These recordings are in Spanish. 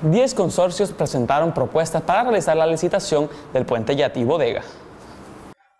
10 consorcios presentaron propuestas para realizar la licitación del puente yatí Bodega.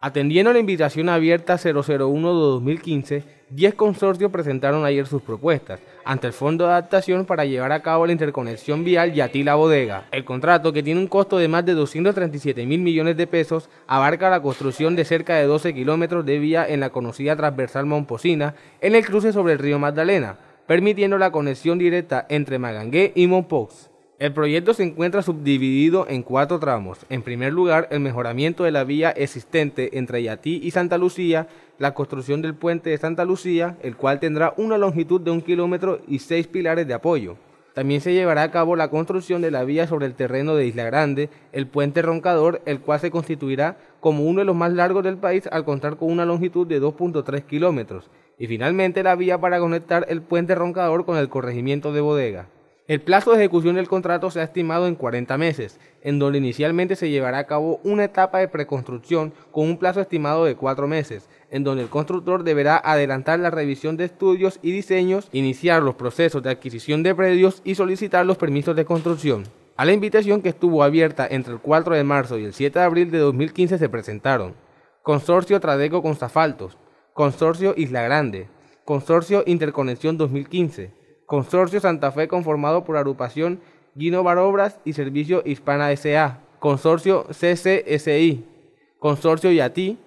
Atendiendo la invitación abierta 001-2015, 10 consorcios presentaron ayer sus propuestas ante el Fondo de Adaptación para llevar a cabo la interconexión vial Yatí-La Bodega. El contrato, que tiene un costo de más de 237 mil millones de pesos, abarca la construcción de cerca de 12 kilómetros de vía en la conocida transversal Montpocina en el cruce sobre el río Magdalena, permitiendo la conexión directa entre Magangué y Monpox. El proyecto se encuentra subdividido en cuatro tramos. En primer lugar, el mejoramiento de la vía existente entre Yatí y Santa Lucía, la construcción del puente de Santa Lucía, el cual tendrá una longitud de un kilómetro y seis pilares de apoyo. También se llevará a cabo la construcción de la vía sobre el terreno de Isla Grande, el puente roncador, el cual se constituirá como uno de los más largos del país al contar con una longitud de 2.3 kilómetros, y finalmente la vía para conectar el puente roncador con el corregimiento de bodega. El plazo de ejecución del contrato se ha estimado en 40 meses, en donde inicialmente se llevará a cabo una etapa de preconstrucción con un plazo estimado de 4 meses, en donde el constructor deberá adelantar la revisión de estudios y diseños, iniciar los procesos de adquisición de predios y solicitar los permisos de construcción. A la invitación que estuvo abierta entre el 4 de marzo y el 7 de abril de 2015 se presentaron Consorcio Tradeco Constafaltos, Consorcio Isla Grande, Consorcio Interconexión 2015, Consorcio Santa Fe conformado por agrupación Gino Obras y Servicio Hispana S.A., Consorcio CCSI, Consorcio Yati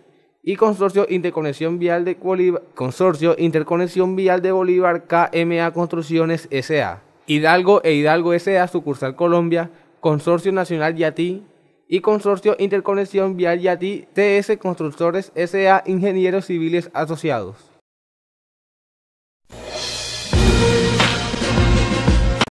y Consorcio Interconexión Vial de Bolívar, Consorcio Interconexión Vial de Bolívar KMA Construcciones S.A., Hidalgo e Hidalgo S.A. Sucursal Colombia, Consorcio Nacional Yati y Consorcio Interconexión Vial Yati TS Constructores S.A. Ingenieros Civiles Asociados.